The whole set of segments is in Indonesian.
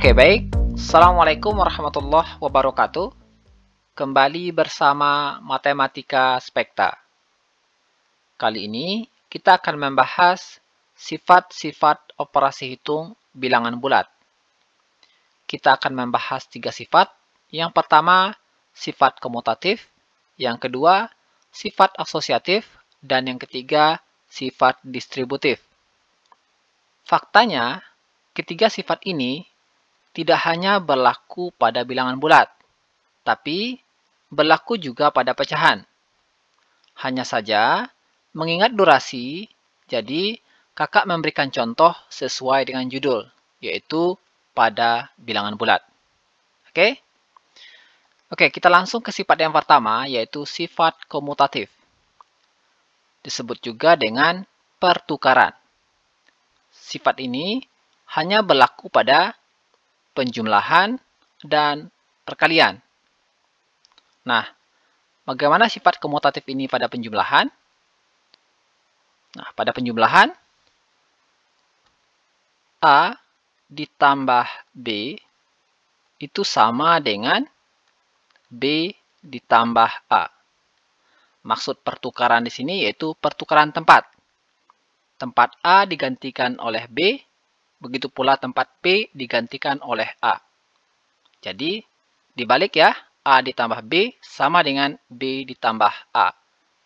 Oke, baik. Assalamualaikum warahmatullahi wabarakatuh. Kembali bersama Matematika Spekta. Kali ini kita akan membahas sifat-sifat operasi hitung bilangan bulat. Kita akan membahas tiga sifat. Yang pertama, sifat komutatif. Yang kedua, sifat asosiatif. Dan yang ketiga, sifat distributif. Faktanya, ketiga sifat ini tidak hanya berlaku pada bilangan bulat, tapi berlaku juga pada pecahan. Hanya saja, mengingat durasi, jadi kakak memberikan contoh sesuai dengan judul, yaitu pada bilangan bulat. Oke? Oke, kita langsung ke sifat yang pertama, yaitu sifat komutatif. Disebut juga dengan pertukaran. Sifat ini hanya berlaku pada penjumlahan, dan perkalian. Nah, bagaimana sifat komutatif ini pada penjumlahan? Nah, pada penjumlahan, A ditambah B itu sama dengan B ditambah A. Maksud pertukaran di sini yaitu pertukaran tempat. Tempat A digantikan oleh B, Begitu pula tempat P digantikan oleh A. Jadi, dibalik ya, A ditambah B sama dengan B ditambah A.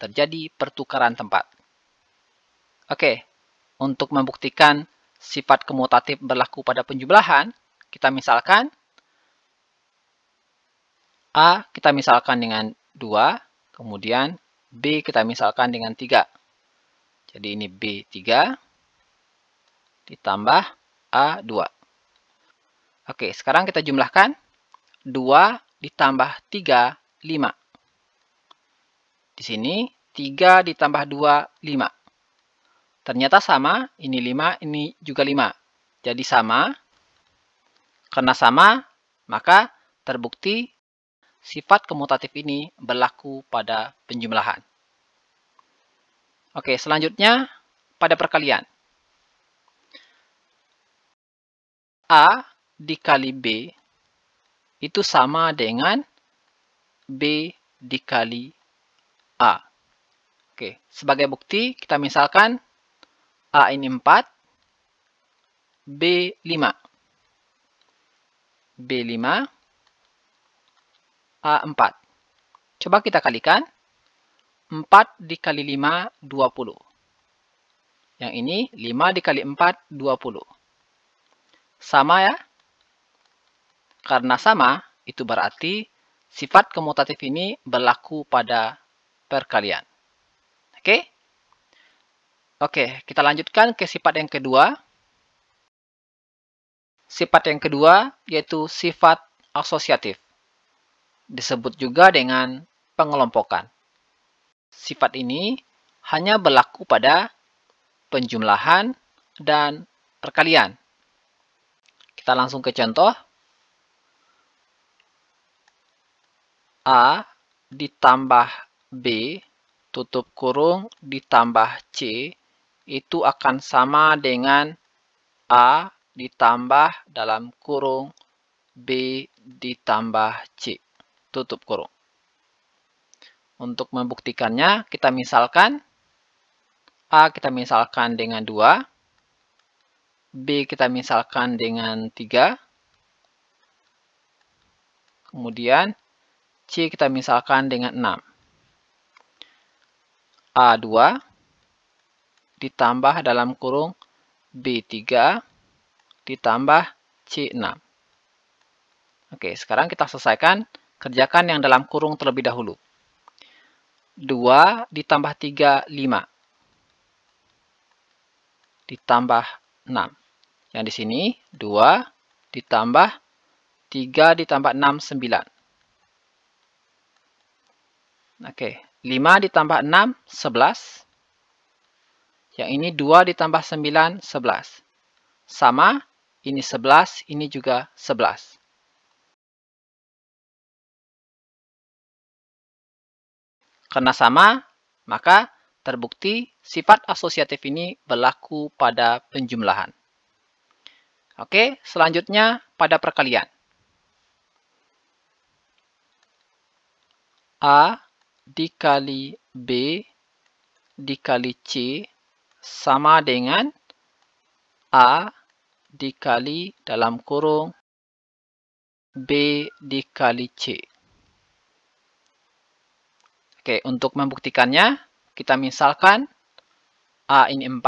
Terjadi pertukaran tempat. Oke, untuk membuktikan sifat kemutatif berlaku pada penjumlahan, kita misalkan A kita misalkan dengan 2, kemudian B kita misalkan dengan 3. Jadi ini B3, ditambah A2. Oke, sekarang kita jumlahkan. 2 ditambah 3, 5. Di sini 3 ditambah 2, 5. Ternyata sama, ini 5, ini juga 5. Jadi sama. Karena sama, maka terbukti sifat komutatif ini berlaku pada penjumlahan. Oke, selanjutnya pada perkalian. A dikali B itu sama dengan B dikali A. Oke, sebagai bukti kita misalkan A ini 4, B 5. B 5, A 4. Coba kita kalikan. 4 dikali 5, 20. Yang ini 5 dikali 4, 20. Sama ya? Karena sama, itu berarti sifat komutatif ini berlaku pada perkalian. Oke? Oke, kita lanjutkan ke sifat yang kedua. Sifat yang kedua yaitu sifat asosiatif. Disebut juga dengan pengelompokan. Sifat ini hanya berlaku pada penjumlahan dan perkalian. Kita langsung ke contoh. A ditambah B tutup kurung ditambah C itu akan sama dengan A ditambah dalam kurung B ditambah C tutup kurung. Untuk membuktikannya, kita misalkan A kita misalkan dengan 2. B kita misalkan dengan 3. Kemudian C kita misalkan dengan 6. A2 ditambah dalam kurung B3 ditambah C6. Oke, sekarang kita selesaikan. Kerjakan yang dalam kurung terlebih dahulu. 2 ditambah 3, 5. Ditambah 6. Yang di sini 2 ditambah 3 ditambah 6, 9. Oke, 5 ditambah 6, 11. Yang ini 2 ditambah 9, 11. Sama, ini 11, ini juga 11. Karena sama, maka Terbukti, sifat asosiatif ini berlaku pada penjumlahan. Oke, selanjutnya pada perkalian. A dikali B dikali C sama dengan A dikali dalam kurung B dikali C. Oke, untuk membuktikannya, kita misalkan A ini 4,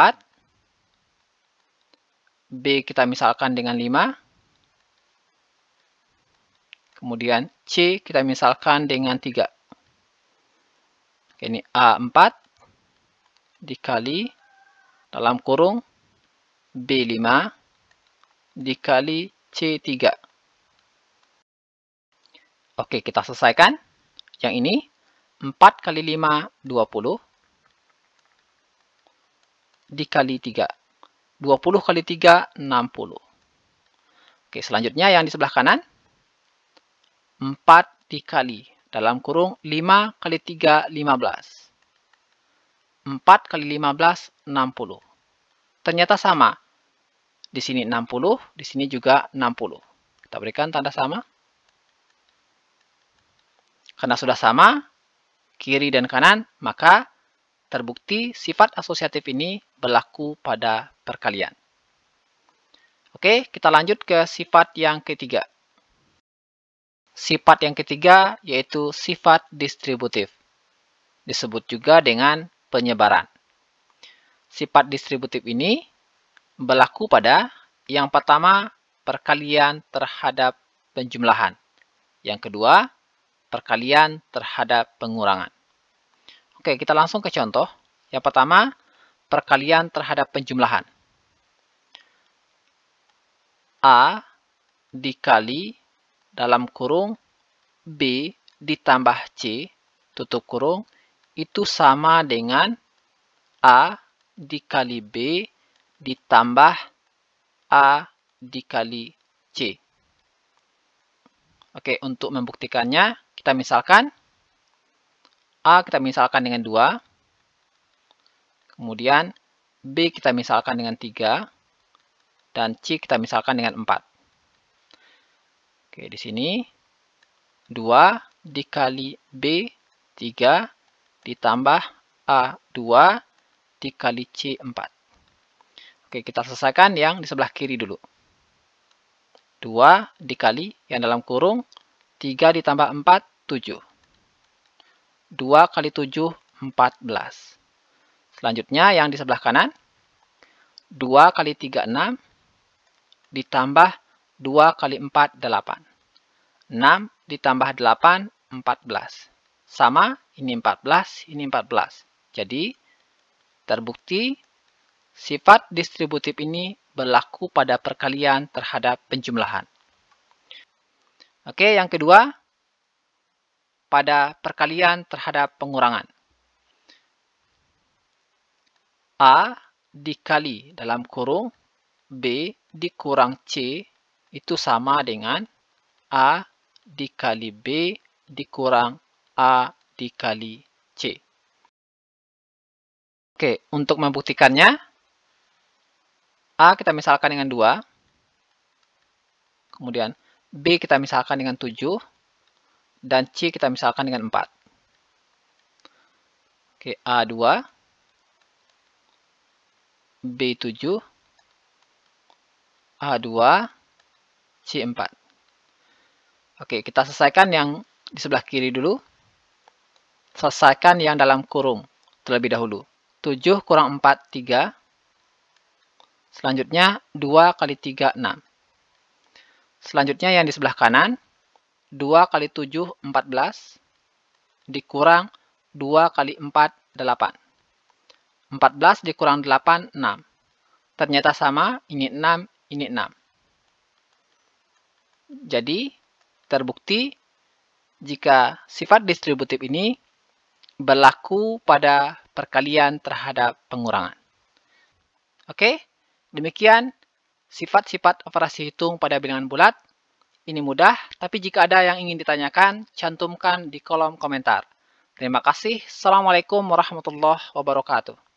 B kita misalkan dengan 5, kemudian C kita misalkan dengan 3. Oke, ini A 4 dikali dalam kurung B5 dikali C3. Oke, kita selesaikan. Yang ini 4 kali 5, 20 dikali 3. 20 kali 3, 60. Oke, selanjutnya yang di sebelah kanan. 4 dikali dalam kurung 5 kali 3, 15. 4 kali 15, 60. Ternyata sama. Di sini 60, di sini juga 60. Kita berikan tanda sama. Karena sudah sama, kiri dan kanan, maka terbukti sifat asosiatif ini berlaku pada perkalian. Oke, kita lanjut ke sifat yang ketiga. Sifat yang ketiga yaitu sifat distributif. Disebut juga dengan penyebaran. Sifat distributif ini berlaku pada yang pertama perkalian terhadap penjumlahan. Yang kedua, perkalian terhadap pengurangan. Oke, kita langsung ke contoh. Yang pertama, perkalian terhadap penjumlahan. A dikali dalam kurung B ditambah C tutup kurung itu sama dengan A dikali B ditambah A dikali C. Oke, untuk membuktikannya kita misalkan A kita misalkan dengan 2 Kemudian B kita misalkan dengan 3 dan C kita misalkan dengan 4. Oke, di sini 2 dikali B 3 ditambah A 2 dikali C 4. Oke, kita selesaikan yang di sebelah kiri dulu. 2 dikali yang dalam kurung 3 ditambah 4, 7. 2 kali 7, 14. Selanjutnya yang di sebelah kanan, 2 kali 3, 6, ditambah 2 kali 4, 8. 6 ditambah 8, 14. Sama, ini 14, ini 14. Jadi, terbukti sifat distributif ini berlaku pada perkalian terhadap penjumlahan. Oke, yang kedua, pada perkalian terhadap pengurangan. A dikali dalam kurung B dikurang C itu sama dengan A dikali B dikurang A dikali C. Oke, untuk membuktikannya, A kita misalkan dengan 2, kemudian B kita misalkan dengan 7, dan C kita misalkan dengan 4. Oke, A2, B7, A2, C4. Oke, kita selesaikan yang di sebelah kiri dulu. Selesaikan yang dalam kurung terlebih dahulu. 7 kurang 4, 3. Selanjutnya 2 kali 3, 6. Selanjutnya yang di sebelah kanan. 2 kali 7, 14. Dikurang 2 kali 4, 8. 14 dikurang 8, 6. Ternyata sama, ini 6, ini 6. Jadi, terbukti jika sifat distributif ini berlaku pada perkalian terhadap pengurangan. Oke, demikian sifat-sifat operasi hitung pada bilangan bulat. Ini mudah, tapi jika ada yang ingin ditanyakan, cantumkan di kolom komentar. Terima kasih. Assalamualaikum warahmatullahi wabarakatuh.